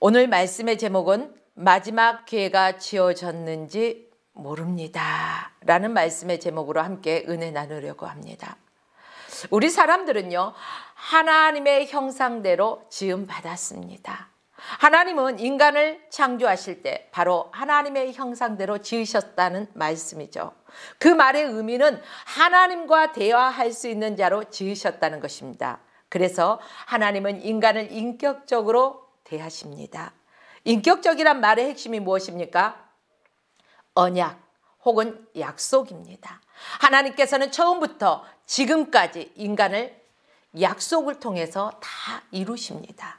오늘 말씀의 제목은 마지막 기회가 지어졌는지 모릅니다. 라는 말씀의 제목으로 함께 은혜 나누려고 합니다. 우리 사람들은요, 하나님의 형상대로 지음받았습니다. 하나님은 인간을 창조하실 때 바로 하나님의 형상대로 지으셨다는 말씀이죠. 그 말의 의미는 하나님과 대화할 수 있는 자로 지으셨다는 것입니다. 그래서 하나님은 인간을 인격적으로 대하십니다. 인격적이란 말의 핵심이 무엇입니까? 언약 혹은 약속입니다. 하나님께서는 처음부터 지금까지 인간을 약속을 통해서 다 이루십니다.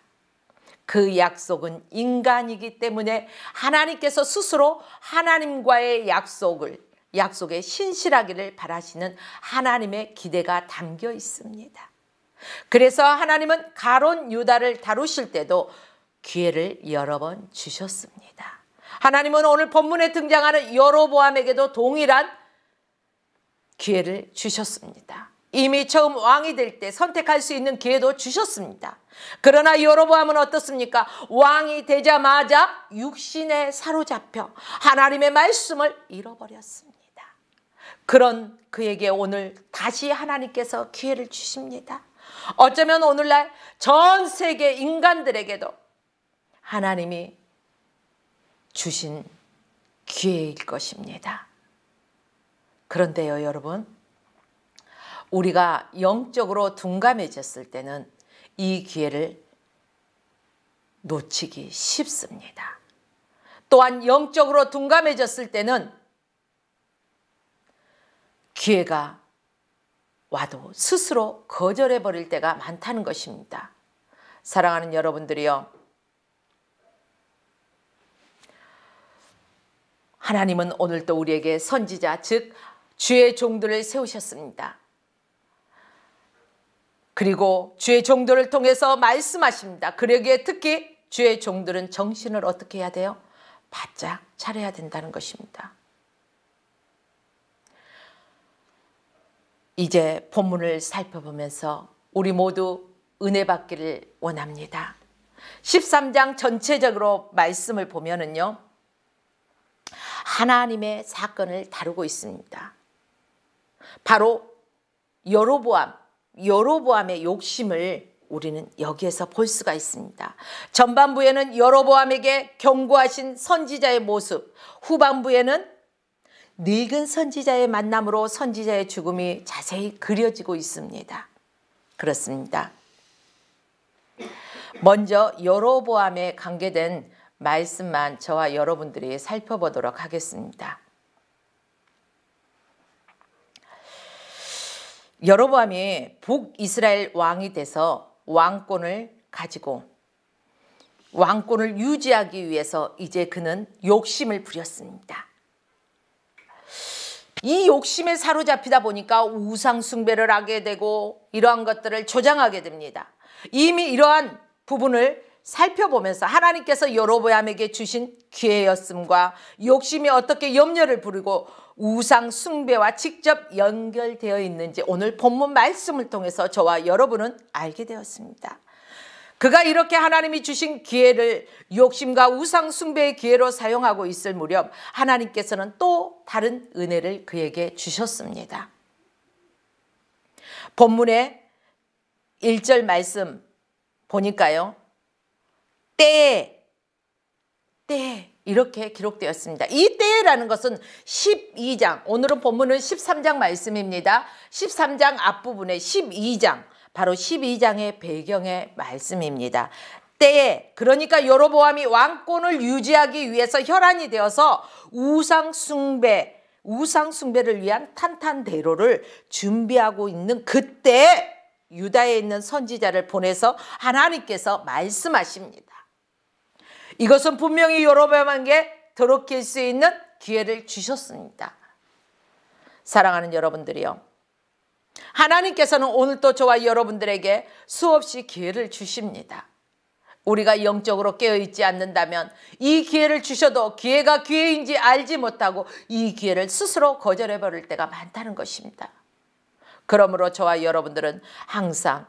그 약속은 인간이기 때문에 하나님께서 스스로 하나님과의 약속을 약속에 신실하기를 바라시는 하나님의 기대가 담겨 있습니다. 그래서 하나님은 가론 유다를 다루실 때도 기회를 여러 번 주셨습니다. 하나님은 오늘 본문에 등장하는 여로보암에게도 동일한 기회를 주셨습니다. 이미 처음 왕이 될 때 선택할 수 있는 기회도 주셨습니다. 그러나 여로보암은 어떻습니까? 왕이 되자마자 육신에 사로잡혀 하나님의 말씀을 잃어버렸습니다. 그런 그에게 오늘 다시 하나님께서 기회를 주십니다. 어쩌면 오늘날 전 세계 인간들에게도 하나님이 주신 기회일 것입니다. 그런데요, 여러분. 우리가 영적으로 둔감해졌을 때는 이 기회를 놓치기 쉽습니다. 또한 영적으로 둔감해졌을 때는 기회가 와도 스스로 거절해 버릴 때가 많다는 것입니다. 사랑하는 여러분들이요. 하나님은 오늘도 우리에게 선지자 즉 주의 종들을 세우셨습니다. 그리고 주의 종들을 통해서 말씀하십니다. 그러기에 특히 주의 종들은 정신을 어떻게 해야 돼요? 바짝 차려야 된다는 것입니다. 이제 본문을 살펴보면서 우리 모두 은혜 받기를 원합니다. 13장 전체적으로 말씀을 보면은요. 하나님의 사건을 다루고 있습니다. 바로 여로보암, 여로보암의 욕심을 우리는 여기에서 볼 수가 있습니다. 전반부에는 여로보암에게 경고하신 선지자의 모습, 후반부에는 늙은 선지자의 만남으로 선지자의 죽음이 자세히 그려지고 있습니다. 그렇습니다. 먼저 여로보암에 관계된 말씀만 저와 여러분들이 살펴보도록 하겠습니다. 여로보암이 북이스라엘 왕이 돼서 왕권을 가지고 왕권을 유지하기 위해서 이제 그는 욕심을 부렸습니다. 이 욕심에 사로잡히다 보니까 우상 숭배를 하게 되고 이러한 것들을 조장하게 됩니다. 이미 이러한 부분을 살펴보면서 하나님께서 여로보암에게 주신 기회였음과 욕심이 어떻게 염려를 부리고 우상 숭배와 직접 연결되어 있는지 오늘 본문 말씀을 통해서 저와 여러분은 알게 되었습니다. 그가 이렇게 하나님이 주신 기회를 욕심과 우상 숭배의 기회로 사용하고 있을 무렵 하나님께서는 또 다른 은혜를 그에게 주셨습니다. 본문의 1절 말씀 보니까요. 때, 때 이렇게 기록되었습니다. 이 때라는 것은 12장, 오늘은 본문은 13장 말씀입니다. 13장 앞부분에 12장, 바로 12장의 배경의 말씀입니다. 때에 그러니까 여로보암이 왕권을 유지하기 위해서 혈안이 되어서 우상 숭배 우상 숭배를 위한 탄탄대로를 준비하고 있는 그때 유다에 있는 선지자를 보내서 하나님께서 말씀하십니다. 이것은 분명히 여로밤에게 더럽힐 수 있는 기회를 주셨습니다. 사랑하는 여러분들이요. 하나님께서는 오늘도 저와 여러분들에게 수없이 기회를 주십니다. 우리가 영적으로 깨어있지 않는다면 이 기회를 주셔도 기회가 기회인지 알지 못하고 이 기회를 스스로 거절해버릴 때가 많다는 것입니다. 그러므로 저와 여러분들은 항상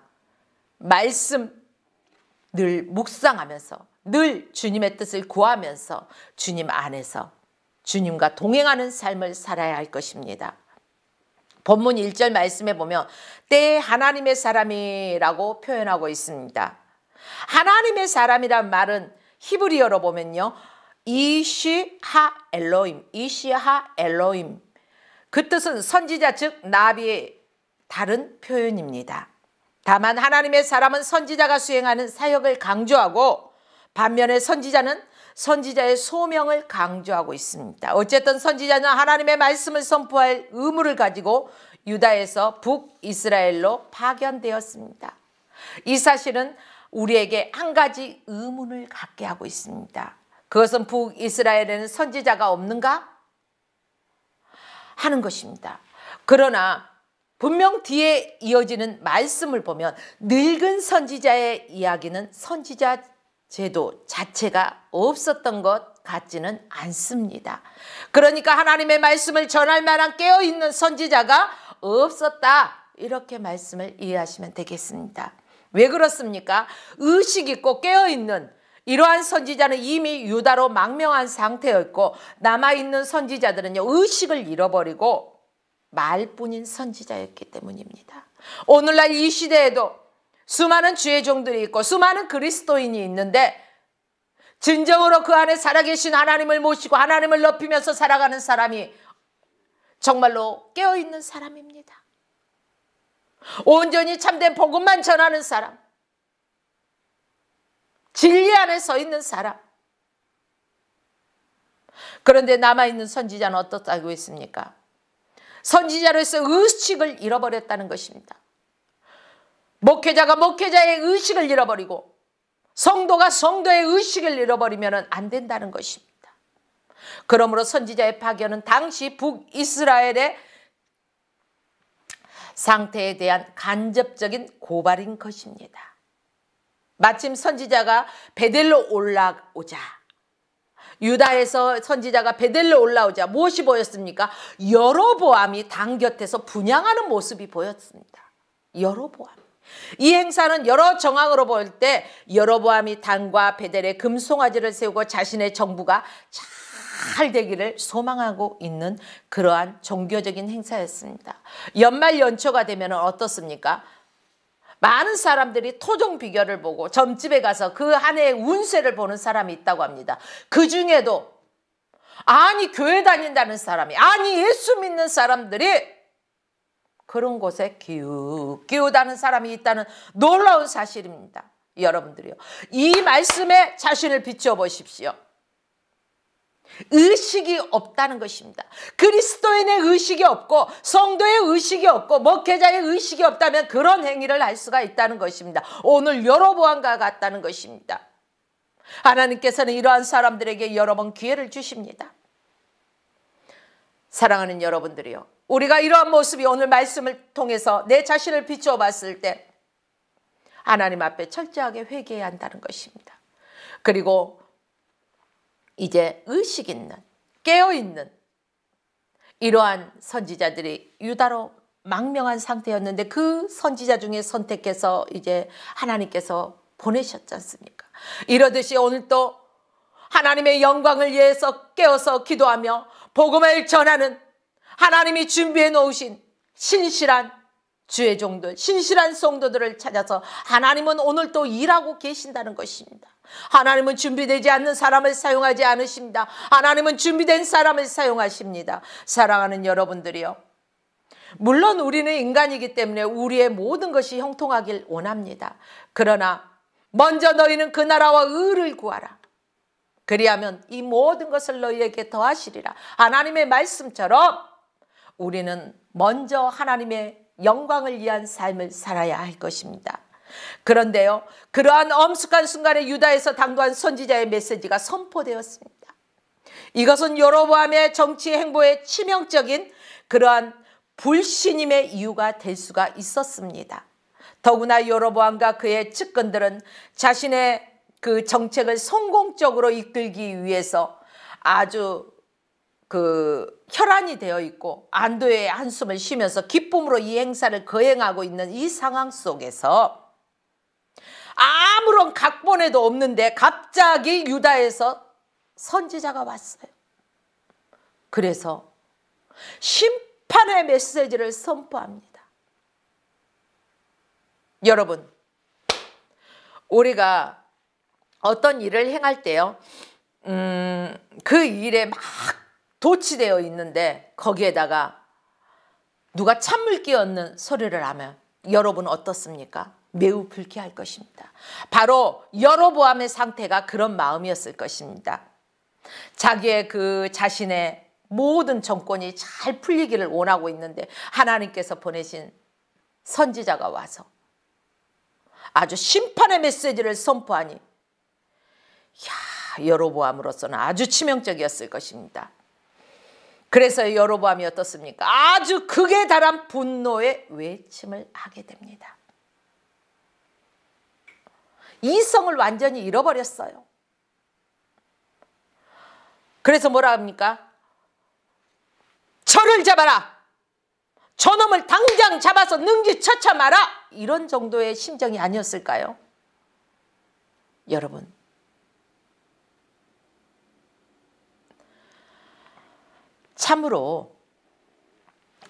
말씀 늘 묵상하면서 늘 주님의 뜻을 구하면서 주님 안에서 주님과 동행하는 삶을 살아야 할 것입니다. 본문 1절 말씀에 보면 때에 하나님의 사람이라고 표현하고 있습니다. 하나님의 사람이란 말은 히브리어로 보면요. 이시하 엘로임, 이시하 엘로임. 그 뜻은 선지자 즉 나비의 다른 표현입니다. 다만 하나님의 사람은 선지자가 수행하는 사역을 강조하고 반면에 선지자는 선지자의 소명을 강조하고 있습니다. 어쨌든 선지자는 하나님의 말씀을 선포할 의무를 가지고 유다에서 북이스라엘로 파견되었습니다. 이 사실은 우리에게 한 가지 의문을 갖게 하고 있습니다. 그것은 북이스라엘에는 선지자가 없는가? 하는 것입니다. 그러나 분명 뒤에 이어지는 말씀을 보면 늙은 선지자의 이야기는 선지자 제도 자체가 없었던 것 같지는 않습니다. 그러니까 하나님의 말씀을 전할 만한 깨어있는 선지자가 없었다. 이렇게 말씀을 이해하시면 되겠습니다. 왜 그렇습니까? 의식 있고 깨어있는 이러한 선지자는 이미 유다로 망명한 상태였고 남아있는 선지자들은 의식을 잃어버리고 말뿐인 선지자였기 때문입니다. 오늘날 이 시대에도 수많은 주의 종들이 있고 수많은 그리스도인이 있는데 진정으로 그 안에 살아계신 하나님을 모시고 하나님을 높이면서 살아가는 사람이 정말로 깨어있는 사람입니다. 온전히 참된 복음만 전하는 사람. 진리 안에 서 있는 사람. 그런데 남아있는 선지자는 어떻다고 했습니까? 선지자로서 의식을 잃어버렸다는 것입니다. 목회자가 목회자의 의식을 잃어버리고 성도가 성도의 의식을 잃어버리면 안 된다는 것입니다. 그러므로 선지자의 파견은 당시 북이스라엘의 상태에 대한 간접적인 고발인 것입니다. 마침 선지자가 베델로 올라오자 유다에서 선지자가 베델로 올라오자 무엇이 보였습니까? 여로보암이 당 곁에서 분양하는 모습이 보였습니다. 여로보암. 이 행사는 여러 정황으로 볼 때 여로보암이 단과 베델의 금송아지를 세우고 자신의 정부가 잘 되기를 소망하고 있는 그러한 종교적인 행사였습니다. 연말 연초가 되면 어떻습니까? 많은 사람들이 토종 비결을 보고 점집에 가서 그 한 해의 운세를 보는 사람이 있다고 합니다. 그 중에도 아니 교회 다닌다는 사람이 아니 예수 믿는 사람들이 그런 곳에 기우, 기우다는 사람이 있다는 놀라운 사실입니다. 여러분들이요. 이 말씀에 자신을 비춰보십시오. 의식이 없다는 것입니다. 그리스도인의 의식이 없고 성도의 의식이 없고 목회자의 의식이 없다면 그런 행위를 할 수가 있다는 것입니다. 오늘 여러보안과 같다는 것입니다. 하나님께서는 이러한 사람들에게 여러 번 기회를 주십니다. 사랑하는 여러분들이요. 우리가 이러한 모습이 오늘 말씀을 통해서 내 자신을 비추어 봤을 때 하나님 앞에 철저하게 회개해야 한다는 것입니다. 그리고 이제 의식 있는 깨어 있는 이러한 선지자들이 유다로 망명한 상태였는데 그 선지자 중에 선택해서 이제 하나님께서 보내셨지 않습니까? 이러듯이 오늘 또 하나님의 영광을 위해서 깨어서 기도하며 복음을 전하는 하나님이 준비해 놓으신 신실한 주의 종들, 신실한 성도들을 찾아서 하나님은 오늘 또 일하고 계신다는 것입니다. 하나님은 준비되지 않는 사람을 사용하지 않으십니다. 하나님은 준비된 사람을 사용하십니다. 사랑하는 여러분들이요. 물론 우리는 인간이기 때문에 우리의 모든 것이 형통하길 원합니다. 그러나 먼저 너희는 그 나라와 의를 구하라. 그리하면 이 모든 것을 너희에게 더하시리라. 하나님의 말씀처럼 우리는 먼저 하나님의 영광을 위한 삶을 살아야 할 것입니다. 그런데요. 그러한 엄숙한 순간에 유다에서 당도한 선지자의 메시지가 선포되었습니다. 이것은 여로보암의 정치 행보에 치명적인 그러한 불신임의 이유가 될 수가 있었습니다. 더구나 여로보암과 그의 측근들은 자신의 그 정책을 성공적으로 이끌기 위해서 아주 그 혈안이 되어 있고 안도의 한숨을 쉬면서 기쁨으로 이 행사를 거행하고 있는 이 상황 속에서 아무런 각본에도 없는데 갑자기 유다에서 선지자가 왔어요. 그래서 심판의 메시지를 선포합니다. 여러분 우리가 어떤 일을 행할 때요. 음, 그 일에 막 도취되어 있는데 거기에다가 누가 찬물 끼얹는 소리를 하면 여러분 어떻습니까? 매우 불쾌할 것입니다. 바로 여로보암의 상태가 그런 마음이었을 것입니다. 자기의 그 자신의 모든 정권이 잘 풀리기를 원하고 있는데 하나님께서 보내신 선지자가 와서 아주 심판의 메시지를 선포하니 야, 여로보암으로서는 아주 치명적이었을 것입니다. 그래서 여로보암이 어떻습니까? 아주 극에 달한 분노의 외침을 하게 됩니다. 이성을 완전히 잃어버렸어요. 그래서 뭐라 합니까? 저를 잡아라. 저놈을 당장 잡아서 능지처참하라. 이런 정도의 심정이 아니었을까요? 여러분 참으로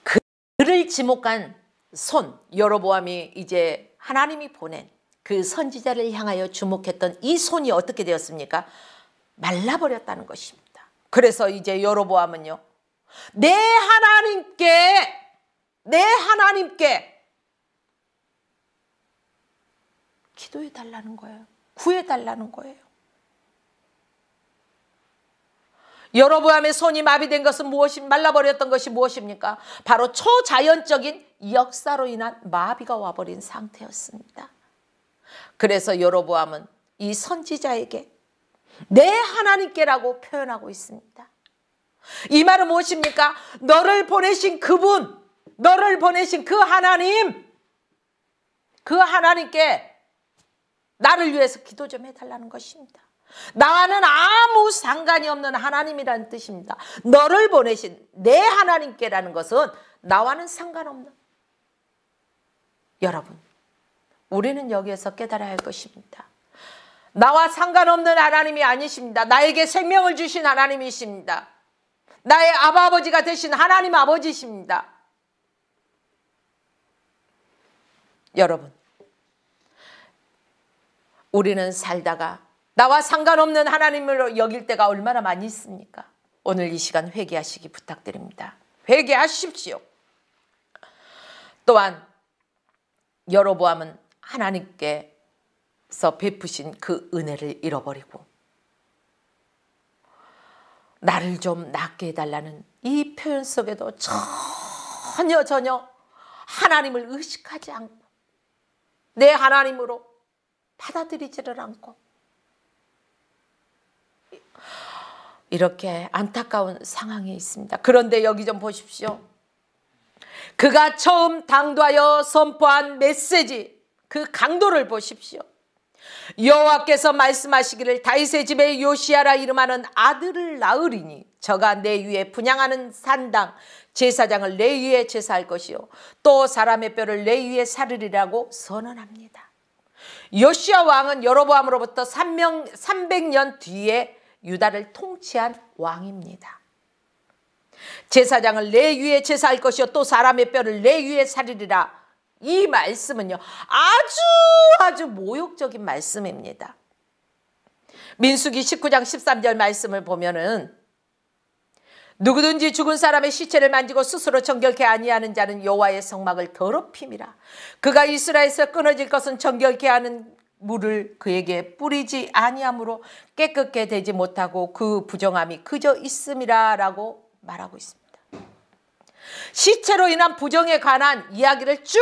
그 그를 지목한 손 여로보암이 이제 하나님이 보낸 그 선지자를 향하여 주목했던 이 손이 어떻게 되었습니까? 말라버렸다는 것입니다. 그래서 이제 여로보암은요. 내 하나님께 내 하나님께 기도해 달라는 거예요. 구해 달라는 거예요. 여로보암의 손이 마비된 것은 무엇이 말라버렸던 것이 무엇입니까? 바로 초자연적인 역사로 인한 마비가 와버린 상태였습니다. 그래서 여로보암은 이 선지자에게 내 하나님께라고 표현하고 있습니다. 이 말은 무엇입니까? 너를 보내신 그분, 너를 보내신 그 하나님, 그 하나님께 나를 위해서 기도 좀 해달라는 것입니다. 나와는 아무 상관이 없는 하나님이라는 뜻입니다. 너를 보내신 내 하나님께라는 것은 나와는 상관없는 여러분 우리는 여기에서 깨달아야 할 것입니다. 나와 상관없는 하나님이 아니십니다. 나에게 생명을 주신 하나님이십니다. 나의 아버지가 되신 하나님 아버지십니다. 여러분 우리는 살다가 나와 상관없는 하나님을 여길 때가 얼마나 많이 있습니까? 오늘 이 시간 회개하시기 부탁드립니다. 회개하십시오. 또한 여로보암은 하나님께서 베푸신 그 은혜를 잃어버리고 나를 좀 낫게 해달라는 이 표현 속에도 전혀 전혀 하나님을 의식하지 않고 내 하나님으로 받아들이지를 않고 이렇게 안타까운 상황에 있습니다. 그런데 여기 좀 보십시오. 그가 처음 당도하여 선포한 메시지 그 강도를 보십시오. 여호와께서 말씀하시기를 다윗의 집에 요시아라 이름하는 아들을 낳으리니 저가 내 위에 분양하는 산당 제사장을 내 위에 제사할 것이요 또 사람의 뼈를 내 위에 사르리라고 선언합니다. 요시아 왕은 여로보암으로부터 3명, 300년 뒤에 유다를 통치한 왕입니다. 제사장을 내 위에 제사할 것이요 또 사람의 뼈를 내 위에 살리리라. 이 말씀은요. 아주 아주 모욕적인 말씀입니다. 민수기 19장 13절 말씀을 보면은 누구든지 죽은 사람의 시체를 만지고 스스로 정결케 아니하는 자는 여호와의 성막을 더럽힘이라. 그가 이스라엘에서 끊어질 것은 정결케 하는 물을 그에게 뿌리지 아니함으로 깨끗게 되지 못하고 그 부정함이 그저 있음이라라고 말하고 있습니다. 시체로 인한 부정에 관한 이야기를 쭉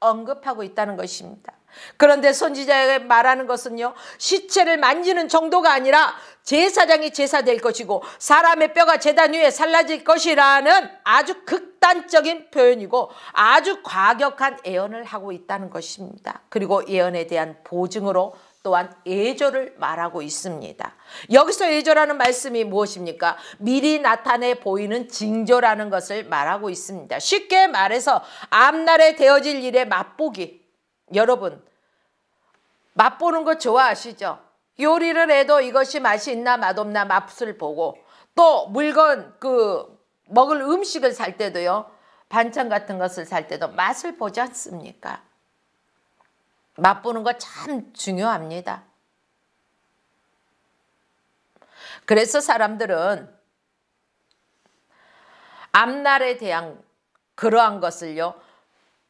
언급하고 있다는 것입니다. 그런데 선지자에게 말하는 것은요. 시체를 만지는 정도가 아니라 제사장이 제사될 것이고 사람의 뼈가 재단 위에 살라질 것이라는 아주 극단적인 표현이고 아주 과격한 예언을 하고 있다는 것입니다. 그리고 예언에 대한 보증으로 또한 예조를 말하고 있습니다. 여기서 예조라는 말씀이 무엇입니까? 미리 나타내 보이는 징조라는 것을 말하고 있습니다. 쉽게 말해서 앞날에 되어질 일의 맛보기. 여러분 맛보는 거 좋아하시죠? 요리를 해도 이것이 맛이 있나 맛없나 맛을 보고 또 물건 그 먹을 음식을 살 때도요. 반찬 같은 것을 살 때도 맛을 보지 않습니까? 맛보는 거 참 중요합니다. 그래서 사람들은 앞날에 대한 그러한 것을요.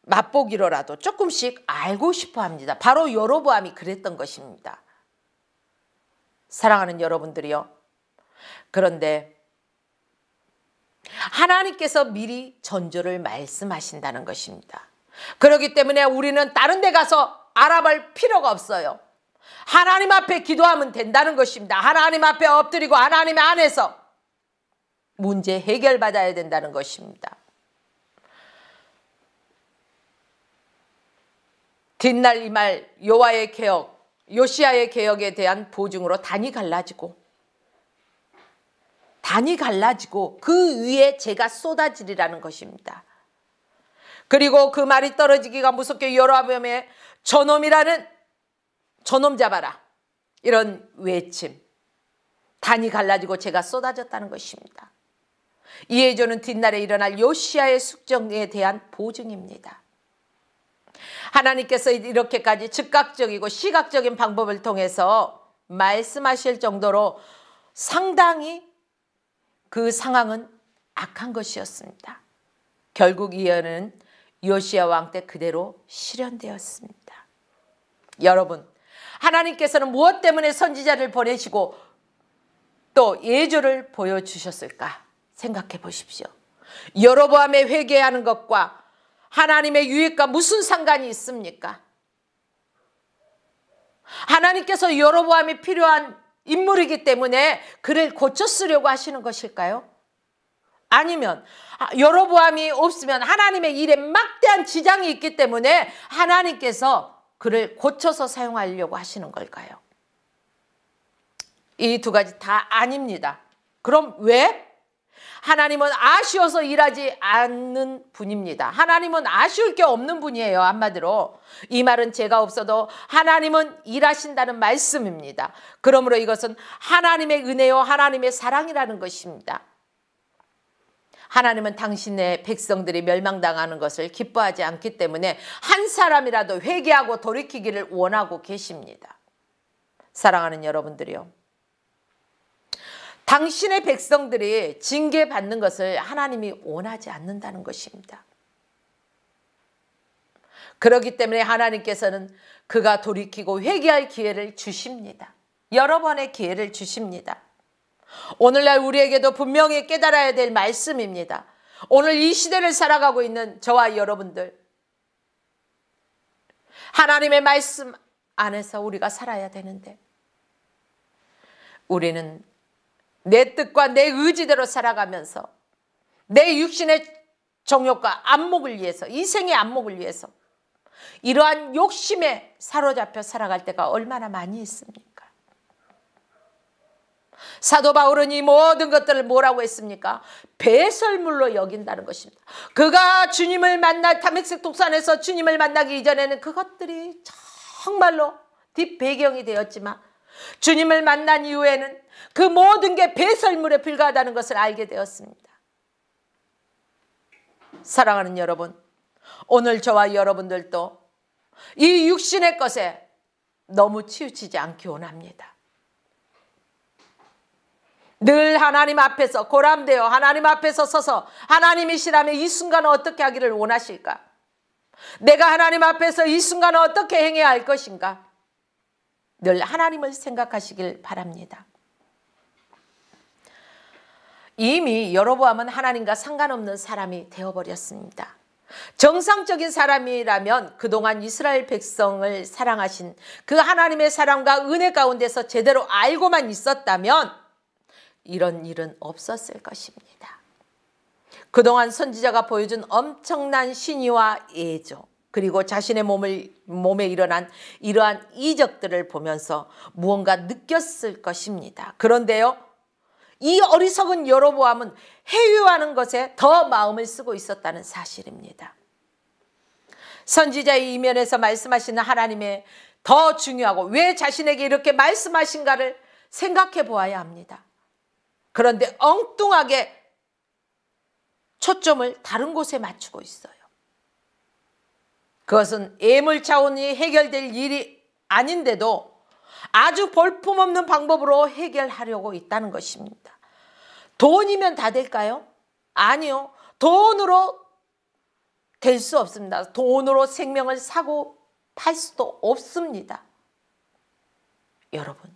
맛보기로라도 조금씩 알고 싶어 합니다. 바로 여로보암이 그랬던 것입니다. 사랑하는 여러분들이요. 그런데 하나님께서 미리 전조를 말씀하신다는 것입니다. 그렇기 때문에 우리는 다른 데 가서 알아볼 필요가 없어요. 하나님 앞에 기도하면 된다는 것입니다. 하나님 앞에 엎드리고 하나님 안에서 문제 해결받아야 된다는 것입니다. 뒷날 이말 요와의 개혁 요시아의 개혁에 대한 보증으로 단이 갈라지고 단이 갈라지고 그 위에 제가 쏟아지리라는 것입니다. 그리고 그 말이 떨어지기가 무섭게 여로암의 저놈이라는 저놈 잡아라 이런 외침 단이 갈라지고 제가 쏟아졌다는 것입니다. 이해조는 뒷날에 일어날 요시아의 숙정에 대한 보증입니다. 하나님께서 이렇게까지 즉각적이고 시각적인 방법을 통해서 말씀하실 정도로 상당히 그 상황은 악한 것이었습니다. 결국 이예는 요시야 왕때 그대로 실현되었습니다. 여러분 하나님께서는 무엇 때문에 선지자를 보내시고 또 예조를 보여주셨을까 생각해 보십시오. 여로보암의 회개하는 것과 하나님의 유익과 무슨 상관이 있습니까? 하나님께서 여로보암이 필요한 인물이기 때문에 그를 고쳐 쓰려고 하시는 것일까요? 아니면 아, 여로보암이 없으면 하나님의 일에 막대한 지장이 있기 때문에 하나님께서 그를 고쳐서 사용하려고 하시는 걸까요? 이 두 가지 다 아닙니다. 그럼 왜 하나님은 아쉬워서 일하지 않는 분입니다. 하나님은 아쉬울 게 없는 분이에요. 한마디로. 이 말은 제가 없어도 하나님은 일하신다는 말씀입니다. 그러므로 이것은 하나님의 은혜요 하나님의 사랑이라는 것입니다. 하나님은 당신의 백성들이 멸망당하는 것을 기뻐하지 않기 때문에 한 사람이라도 회개하고 돌이키기를 원하고 계십니다. 사랑하는 여러분들이요. 당신의 백성들이 징계받는 것을 하나님이 원하지 않는다는 것입니다. 그렇기 때문에 하나님께서는 그가 돌이키고 회개할 기회를 주십니다. 여러 번의 기회를 주십니다. 오늘날 우리에게도 분명히 깨달아야 될 말씀입니다. 오늘 이 시대를 살아가고 있는 저와 여러분들 하나님의 말씀 안에서 우리가 살아야 되는데 우리는 내 뜻과 내 의지대로 살아가면서 내 육신의 정욕과 안목을 위해서 인생의 안목을 위해서 이러한 욕심에 사로잡혀 살아갈 때가 얼마나 많이 있습니까? 사도 바울은 이 모든 것들을 뭐라고 했습니까? 배설물로 여긴다는 것입니다. 그가 주님을 만날 탐색색 독산에서 주님을 만나기 이전에는 그것들이 정말로 뒷배경이 되었지만 주님을 만난 이후에는 그 모든 게 배설물에 불과하다는 것을 알게 되었습니다. 사랑하는 여러분, 오늘 저와 여러분들도 이 육신의 것에 너무 치우치지 않기 원합니다. 늘 하나님 앞에서 고람되어 하나님 앞에서 서서 하나님이시라면 이 순간을 어떻게 하기를 원하실까? 내가 하나님 앞에서 이 순간을 어떻게 행해야 할 것인가? 늘 하나님을 생각하시길 바랍니다. 이미 여로보암은 하나님과 상관없는 사람이 되어버렸습니다. 정상적인 사람이라면 그동안 이스라엘 백성을 사랑하신 그 하나님의 사랑과 은혜 가운데서 제대로 알고만 있었다면 이런 일은 없었을 것입니다. 그동안 선지자가 보여준 엄청난 신의와 예조 그리고 자신의 몸을, 몸에 일어난 이러한 이적들을 보면서 무언가 느꼈을 것입니다. 그런데요. 이 어리석은 여로보암은 해유하는 것에 더 마음을 쓰고 있었다는 사실입니다. 선지자의 이면에서 말씀하시는 하나님의 더 중요하고 왜 자신에게 이렇게 말씀하신가를 생각해 보아야 합니다. 그런데 엉뚱하게 초점을 다른 곳에 맞추고 있어요. 그것은 애물차원이 해결될 일이 아닌데도 아주 볼품없는 방법으로 해결하려고 있다는 것입니다. 돈이면 다 될까요? 아니요. 돈으로 될 수 없습니다. 돈으로 생명을 사고 팔 수도 없습니다. 여러분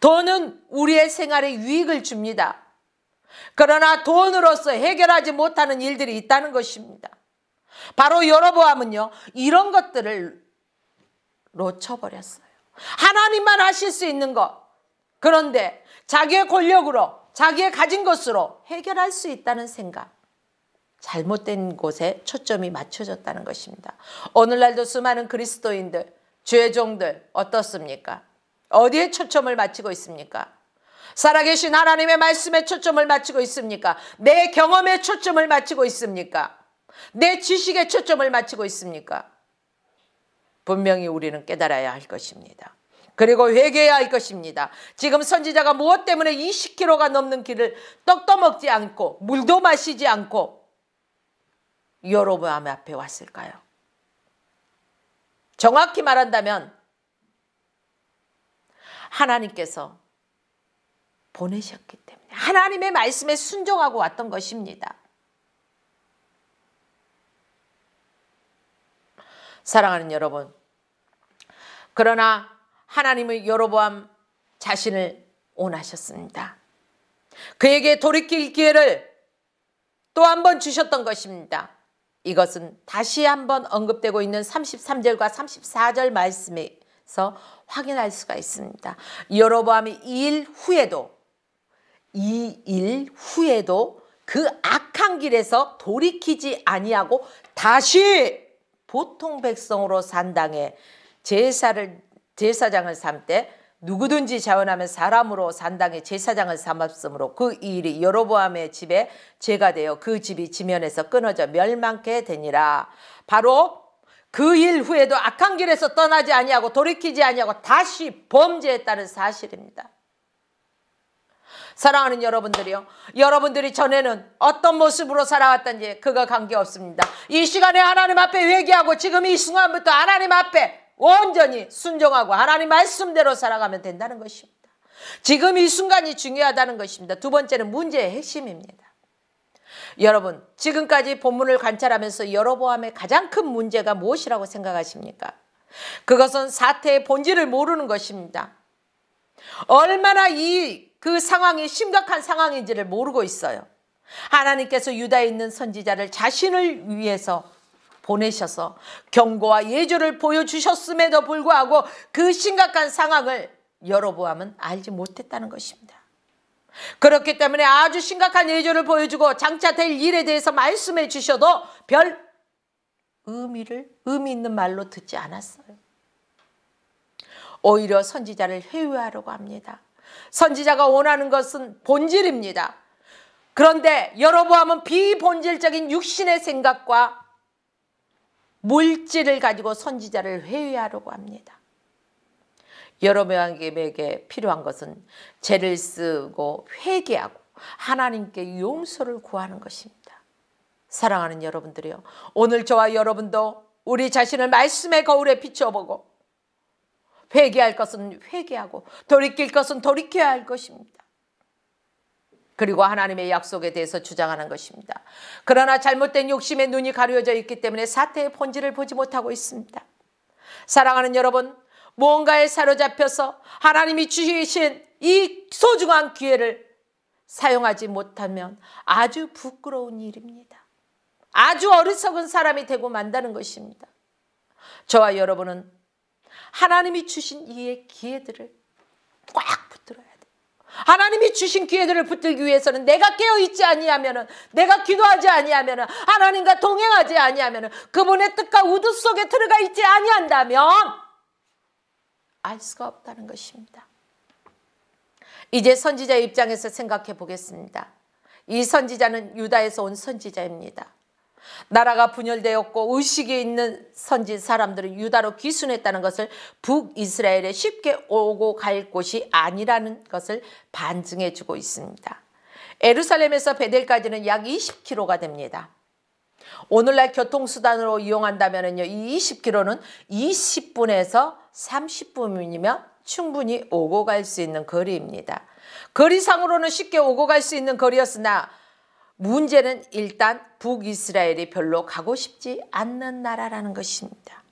돈은 우리의 생활에 유익을 줍니다. 그러나 돈으로서 해결하지 못하는 일들이 있다는 것입니다. 바로 여러보암은요 이런 것들을 놓쳐버렸어요. 하나님만 하실 수 있는 것. 그런데 자기의 권력으로 자기의 가진 것으로 해결할 수 있다는 생각. 잘못된 곳에 초점이 맞춰졌다는 것입니다. 오늘날도 수많은 그리스도인들, 죄종들 어떻습니까? 어디에 초점을 맞추고 있습니까? 살아계신 하나님의 말씀에 초점을 맞추고 있습니까? 내 경험에 초점을 맞추고 있습니까? 내 지식에 초점을 맞추고 있습니까? 분명히 우리는 깨달아야 할 것입니다. 그리고 회개해야 할 것입니다. 지금 선지자가 무엇 때문에 20km가 넘는 길을 떡도 먹지 않고 물도 마시지 않고 여로보암 앞에 왔을까요? 정확히 말한다면 하나님께서 보내셨기 때문에 하나님의 말씀에 순종하고 왔던 것입니다. 사랑하는 여러분 그러나 하나님의 여로보암 자신을 원하셨습니다. 그에게 돌이킬 기회를 또 한 번 주셨던 것입니다. 이것은 다시 한번 언급되고 있는 33절과 34절 말씀에서 확인할 수가 있습니다. 여로보암이 이 일 후에도 이 일 후에도 그 악한 길에서 돌이키지 아니하고 다시 보통 백성으로 산 당에 제사를 제사장을 삼 때 누구든지 자원하면 사람으로 산당에 제사장을 삼았으므로 그 일이 여로보암의 집에 죄가 되어 그 집이 지면에서 끊어져 멸망케 되니라. 바로 그 일 후에도 악한 길에서 떠나지 아니하고 돌이키지 아니하고 다시 범죄했다는 사실입니다. 사랑하는 여러분들이요. 여러분들이 전에는 어떤 모습으로 살아왔던지 그거 관계없습니다. 이 시간에 하나님 앞에 회개하고 지금 이 순간부터 하나님 앞에 온전히 순종하고 하나님 말씀대로 살아가면 된다는 것입니다. 지금 이 순간이 중요하다는 것입니다. 두 번째는 문제의 핵심입니다. 여러분 지금까지 본문을 관찰하면서 여러보암의 가장 큰 문제가 무엇이라고 생각하십니까? 그것은 사태의 본질을 모르는 것입니다. 얼마나 이그 상황이 심각한 상황인지를 모르고 있어요. 하나님께서 유다에 있는 선지자를 자신을 위해서 보내셔서 경고와 예절을 보여주셨음에도 불구하고 그 심각한 상황을 여로보암은 알지 못했다는 것입니다. 그렇기 때문에 아주 심각한 예절을 보여주고 장차 될 일에 대해서 말씀해 주셔도 별 의미를 의미 있는 말로 듣지 않았어요. 오히려 선지자를 회유하려고 합니다. 선지자가 원하는 것은 본질입니다. 그런데 여러보암은 비본질적인 육신의 생각과 물질을 가지고 선지자를 회유하려고 합니다. 여러보암에게 필요한 것은 죄를 쓰고 회개하고 하나님께 용서를 구하는 것입니다. 사랑하는 여러분들이요. 오늘 저와 여러분도 우리 자신을 말씀의 거울에 비춰보고 회개할 것은 회개하고 돌이킬 것은 돌이켜야 할 것입니다. 그리고 하나님의 약속에 대해서 주장하는 것입니다. 그러나 잘못된 욕심에 눈이 가려져 있기 때문에 사태의 본질을 보지 못하고 있습니다. 사랑하는 여러분, 무언가에 사로잡혀서 하나님이 주신 이 소중한 기회를 사용하지 못하면 아주 부끄러운 일입니다. 아주 어리석은 사람이 되고 만다는 것입니다. 저와 여러분은 하나님이 주신 이의 기회들을 꽉 붙들어야 돼. 하나님이 주신 기회들을 붙들기 위해서는 내가 깨어 있지 아니하면은 내가 기도하지 아니하면은 하나님과 동행하지 아니하면은 그분의 뜻과 우두 속에 들어가 있지 아니한다면 알 수가 없다는 것입니다. 이제 선지자 입장에서 생각해 보겠습니다. 이 선지자는 유다에서 온 선지자입니다. 나라가 분열되었고 의식이 있는 선진 사람들은 유다로 귀순했다는 것을 북이스라엘에 쉽게 오고 갈 곳이 아니라는 것을 반증해주고 있습니다. 에루살렘에서 베델까지는 약 20km가 됩니다. 오늘날 교통수단으로 이용한다면이 20km는 20분에서 30분이면 충분히 오고 갈 수 있는 거리입니다. 거리상으로는 쉽게 오고 갈 수 있는 거리였으나 문제는 일단 북이스라엘이 별로 가고 싶지 않는 나라라는 것입니다.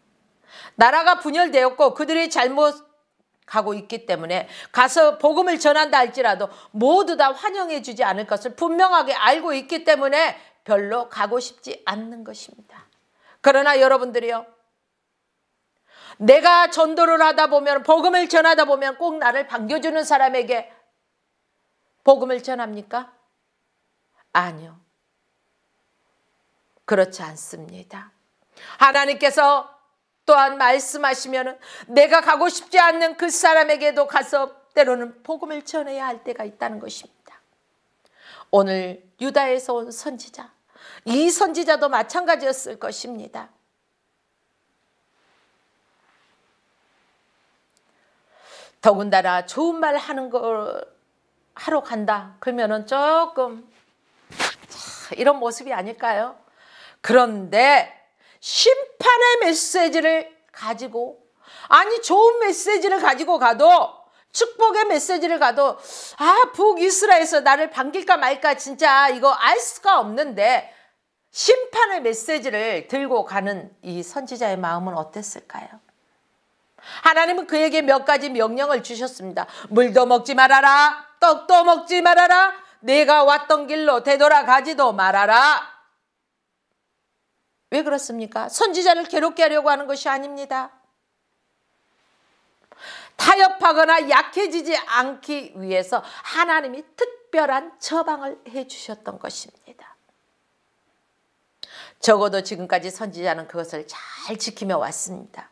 나라가 분열되었고 그들이 잘못 가고 있기 때문에 가서 복음을 전한다 할지라도 모두 다 환영해 주지 않을 것을 분명하게 알고 있기 때문에 별로 가고 싶지 않는 것입니다. 그러나 여러분들이요. 내가 전도를 하다 보면 복음을 전하다 보면 꼭 나를 반겨주는 사람에게 복음을 전합니까? 아니요. 그렇지 않습니다. 하나님께서 또한 말씀하시면 내가 가고 싶지 않는 그 사람에게도 가서 때로는 복음을 전해야 할 때가 있다는 것입니다. 오늘 유다에서 온 선지자, 이 선지자도 마찬가지였을 것입니다. 더군다나 좋은 말 하는 걸 하러 간다. 그러면 조금 이런 모습이 아닐까요? 그런데 심판의 메시지를 가지고 아니 좋은 메시지를 가지고 가도 축복의 메시지를 가도 아 북이스라에서 나를 반길까 말까 진짜 이거 알 수가 없는데 심판의 메시지를 들고 가는 이 선지자의 마음은 어땠을까요? 하나님은 그에게 몇 가지 명령을 주셨습니다. 물도 먹지 말아라. 떡도 먹지 말아라. 내가 왔던 길로 되돌아가지도 말아라. 왜 그렇습니까? 선지자를 괴롭게 하려고 하는 것이 아닙니다. 타협하거나 약해지지 않기 위해서 하나님이 특별한 처방을 해주셨던 것입니다. 적어도 지금까지 선지자는 그것을 잘 지키며 왔습니다.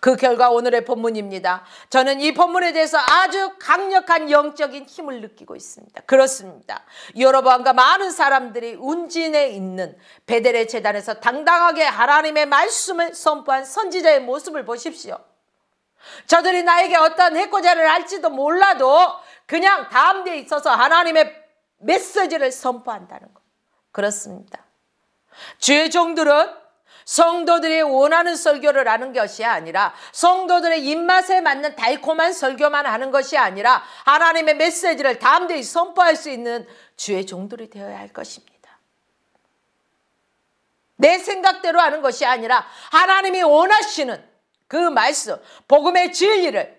그 결과 오늘의 본문입니다. 저는 이 본문에 대해서 아주 강력한 영적인 힘을 느끼고 있습니다. 그렇습니다. 여러분과 많은 사람들이 운진에 있는 베델의 재단에서 당당하게 하나님의 말씀을 선포한 선지자의 모습을 보십시오. 저들이 나에게 어떤 해코자를 할지도 몰라도 그냥 다음 데 있어서 하나님의 메시지를 선포한다는 것. 그렇습니다. 주 종들은 성도들이 원하는 설교를 하는 것이 아니라 성도들의 입맛에 맞는 달콤한 설교만 하는 것이 아니라 하나님의 메시지를 담대히 선포할 수 있는 주의 종들이 되어야 할 것입니다. 내 생각대로 하는 것이 아니라 하나님이 원하시는 그 말씀, 복음의 진리를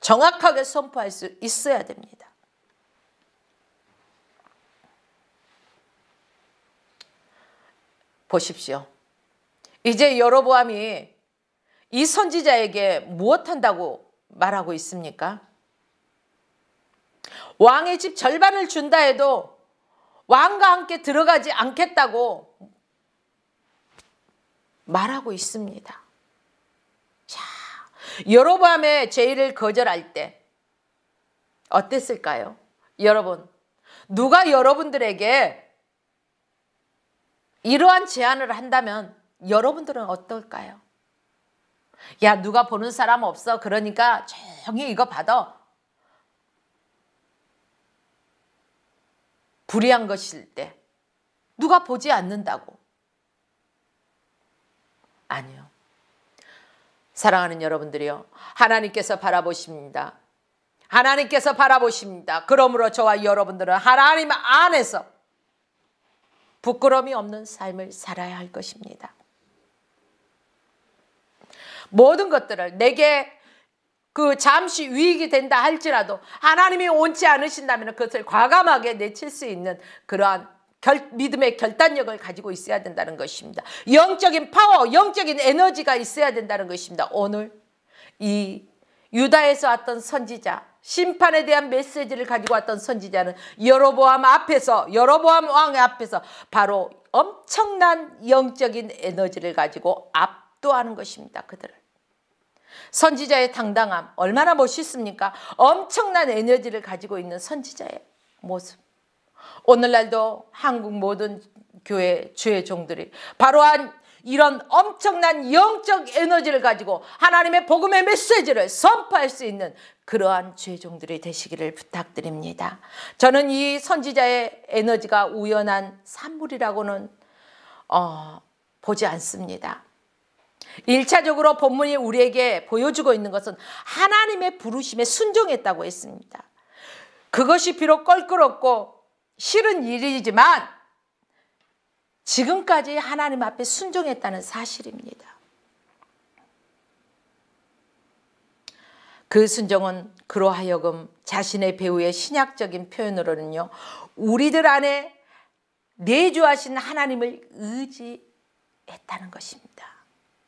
정확하게 선포할 수 있어야 됩니다. 보십시오. 이제 여로보암이 이 선지자에게 무엇한다고 말하고 있습니까? 왕의 집 절반을 준다 해도 왕과 함께 들어가지 않겠다고 말하고 있습니다. 자, 여로보암의 제의를 거절할 때 어땠을까요? 여러분, 누가 여러분들에게 이러한 제안을 한다면 여러분들은 어떨까요? 야 누가 보는 사람 없어 그러니까 조용히 이거 받아 불의한 것일 때 누가 보지 않는다고 아니요 사랑하는 여러분들이요 하나님께서 바라보십니다 하나님께서 바라보십니다 그러므로 저와 여러분들은 하나님 안에서 부끄러움이 없는 삶을 살아야 할 것입니다. 모든 것들을 내게 그 잠시 위익이 된다 할지라도 하나님이 온치 않으신다면 그것을 과감하게 내칠 수 있는 그러한 결, 믿음의 결단력을 가지고 있어야 된다는 것입니다. 영적인 파워, 영적인 에너지가 있어야 된다는 것입니다. 오늘 이 유다에서 왔던 선지자 심판에 대한 메시지를 가지고 왔던 선지자는 여로보암 앞에서 여로보암 왕의 앞에서 바로 엄청난 영적인 에너지를 가지고 압도하는 것입니다. 그들을. 선지자의 당당함 얼마나 멋있습니까? 엄청난 에너지를 가지고 있는 선지자의 모습. 오늘날도 한국 모든 교회 주의 종들이 바로 한 이런 엄청난 영적 에너지를 가지고 하나님의 복음의 메시지를 선포할 수 있는 그러한 죄종들이 되시기를 부탁드립니다. 저는 이 선지자의 에너지가 우연한 산물이라고는 어, 보지 않습니다. 1차적으로 본문이 우리에게 보여주고 있는 것은 하나님의 부르심에 순종했다고 했습니다. 그것이 비록 껄끄럽고 싫은 일이지만 지금까지 하나님 앞에 순종했다는 사실입니다. 그 순종은 그러하여금 자신의 배우의 신약적인 표현으로는요. 우리들 안에 내주하신 하나님을 의지했다는 것입니다.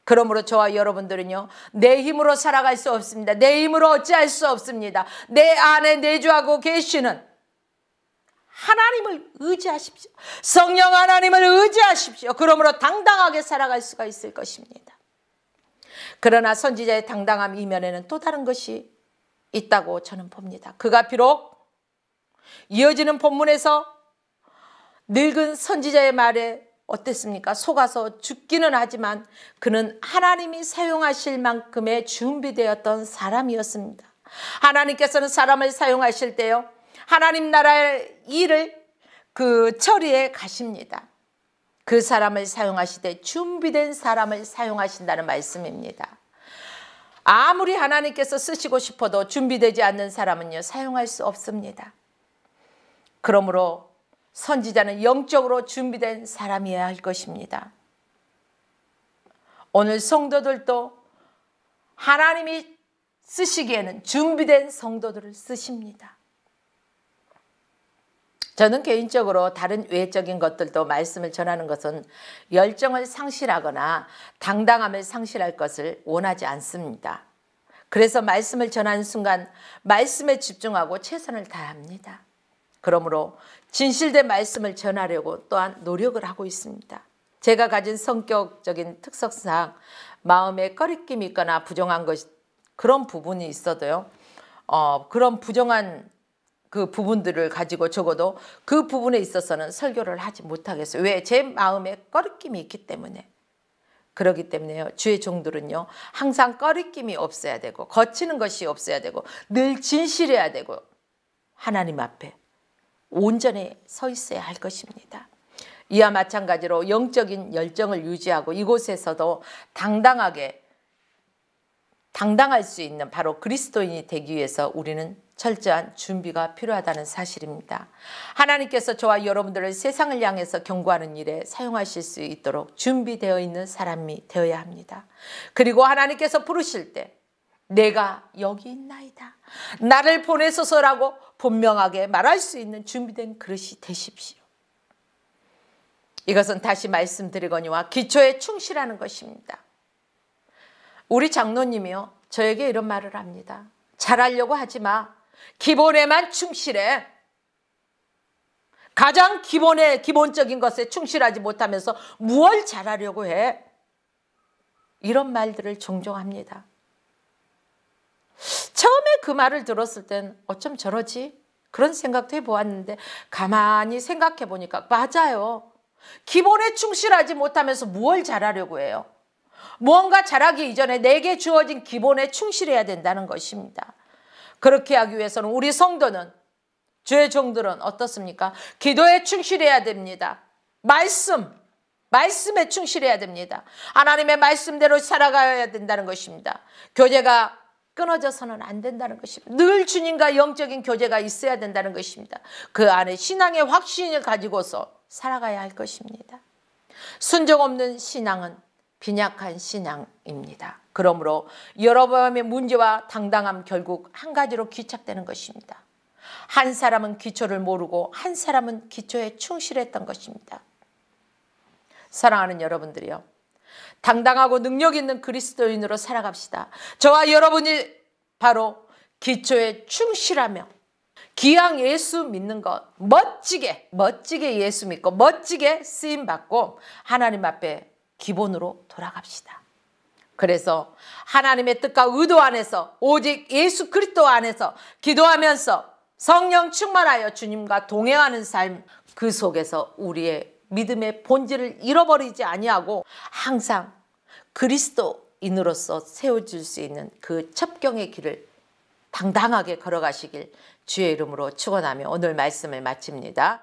그러므로 저와 여러분들은요. 내 힘으로 살아갈 수 없습니다. 내 힘으로 어찌할 수 없습니다. 내 안에 내주하고 계시는 하나님을 의지하십시오. 성령 하나님을 의지하십시오. 그러므로 당당하게 살아갈 수가 있을 것입니다. 그러나 선지자의 당당함 이면에는 또 다른 것이 있다고 저는 봅니다. 그가 비록 이어지는 본문에서 늙은 선지자의 말에 어땠습니까? 속아서 죽기는 하지만 그는 하나님이 사용하실 만큼의 준비되었던 사람이었습니다. 하나님께서는 사람을 사용하실 때요. 하나님 나라의 일을 그 처리에 가십니다. 그 사람을 사용하시되 준비된 사람을 사용하신다는 말씀입니다. 아무리 하나님께서 쓰시고 싶어도 준비되지 않는 사람은요 사용할 수 없습니다. 그러므로 선지자는 영적으로 준비된 사람이어야 할 것입니다. 오늘 성도들도 하나님이 쓰시기에는 준비된 성도들을 쓰십니다. 저는 개인적으로 다른 외적인 것들도 말씀을 전하는 것은 열정을 상실하거나 당당함을 상실할 것을 원하지 않습니다. 그래서 말씀을 전하는 순간 말씀에 집중하고 최선을 다합니다. 그러므로 진실된 말씀을 전하려고 또한 노력을 하고 있습니다. 제가 가진 성격적인 특성상 마음에 꺼리낌이 있거나 부정한 것이 그런 부분이 있어도요. 어, 그런 부정한 그 부분들을 가지고 적어도 그 부분에 있어서는 설교를 하지 못하겠어요. 왜? 제 마음에 꺼리낌이 있기 때문에. 그러기 때문에요. 주의 종들은요. 항상 꺼리낌이 없어야 되고 거치는 것이 없어야 되고 늘 진실해야 되고 하나님 앞에 온전히 서 있어야 할 것입니다. 이와 마찬가지로 영적인 열정을 유지하고 이곳에서도 당당하게 당당할 수 있는 바로 그리스도인이 되기 위해서 우리는 철저한 준비가 필요하다는 사실입니다. 하나님께서 저와 여러분들을 세상을 향해서 경고하는 일에 사용하실 수 있도록 준비되어 있는 사람이 되어야 합니다. 그리고 하나님께서 부르실 때 내가 여기 있나이다. 나를 보내소서라고 분명하게 말할 수 있는 준비된 그릇이 되십시오. 이것은 다시 말씀드리거니와 기초에 충실하는 것입니다. 우리 장로님이요. 저에게 이런 말을 합니다. 잘하려고 하지 마. 기본에만 충실해. 가장 기본의 기본적인 것에 충실하지 못하면서 무얼 잘하려고 해. 이런 말들을 종종 합니다. 처음에 그 말을 들었을 땐 어쩜 저러지? 그런 생각도 해보았는데 가만히 생각해보니까 맞아요. 기본에 충실하지 못하면서 무얼 잘하려고 해요. 무언가 잘하기 이전에 내게 주어진 기본에 충실해야 된다는 것입니다. 그렇게 하기 위해서는 우리 성도는 죄의 종들은 어떻습니까? 기도에 충실해야 됩니다. 말씀, 말씀에 충실해야 됩니다. 하나님의 말씀대로 살아가야 된다는 것입니다. 교제가 끊어져서는 안 된다는 것입니다. 늘 주님과 영적인 교제가 있어야 된다는 것입니다. 그 안에 신앙의 확신을 가지고서 살아가야 할 것입니다. 순종 없는 신앙은 빈약한 신앙입니다. 그러므로 여러분의 문제와 당당함 결국 한 가지로 귀착되는 것입니다. 한 사람은 기초를 모르고 한 사람은 기초에 충실했던 것입니다. 사랑하는 여러분들이요. 당당하고 능력 있는 그리스도인으로 살아갑시다. 저와 여러분이 바로 기초에 충실하며 기왕 예수 믿는 것 멋지게 멋지게 예수 믿고 멋지게 쓰임 받고 하나님 앞에 기본으로 돌아갑시다. 그래서 하나님의 뜻과 의도 안에서 오직 예수 그리스도 안에서 기도하면서 성령 충만하여 주님과 동행하는 삶 그 속에서 우리의 믿음의 본질을 잃어버리지 아니하고 항상 그리스도인으로서 세워질 수 있는 그 첩경의 길을 당당하게 걸어가시길 주의 이름으로 축원하며 오늘 말씀을 마칩니다.